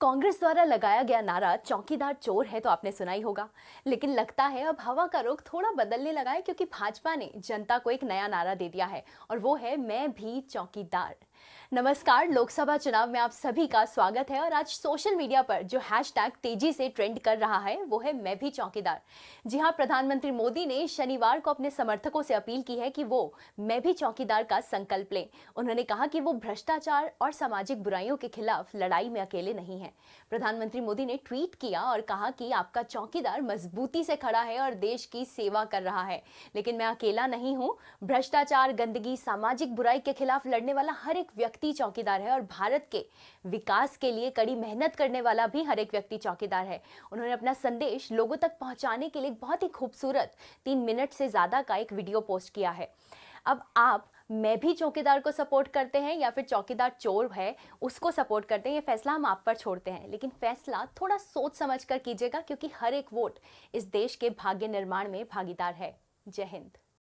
कांग्रेस द्वारा लगाया गया नारा चौकीदार चोर है तो आपने सुना ही होगा लेकिन लगता है अब हवा का रुख थोड़ा बदलने लगा है क्योंकि भाजपा ने जनता को एक नया नारा दे दिया है और वो है मैं भी चौकीदार नमस्कार लोकसभा चुनाव में आप सभी का स्वागत है और आज सोशल मीडिया पर जो हैशटैग तेजी से ट्रेंड कर रहा है वो है मैं भी चौकीदार जी हां प्रधानमंत्री मोदी ने शनिवार को अपने समर्थकों से अपील की है कि वो मैं भी चौकीदार का संकल्प लें उन्होंने कहा कि वो भ्रष्टाचार और सामाजिक बुराइयों के खिलाफ लड़ाई में अकेले नहीं है प्रधानमंत्री मोदी ने ट्वीट किया और कहा कि आपका चौकीदार मजबूती से खड़ा है और देश की सेवा कर रहा है लेकिन मैं अकेला नहीं हूँ भ्रष्टाचार गंदगी सामाजिक बुराई के खिलाफ लड़ने वाला हर एक व्यक्ति व्यक्ति चौकीदार है और भारत के विकास के लिए कड़ी मेहनत करने वाला भी हर एक व्यक्ति चौकीदार है उन्होंने अपना संदेश लोगों तक पहुंचाने के लिए बहुत ही खूबसूरत तीन मिनट से ज़्यादा का एक वीडियो पोस्ट किया है अब आप मैं भी चौकीदार को सपोर्ट करते हैं या फिर चौकीदार चोर है उसको सपोर्ट करते हैं ये फैसला हम आप पर छोड़ते हैं लेकिन फैसला थोड़ा सोच समझ कर कीजिएगा क्योंकि हर एक वोट इस देश के भाग्य निर्माण में भागीदार है जय हिंद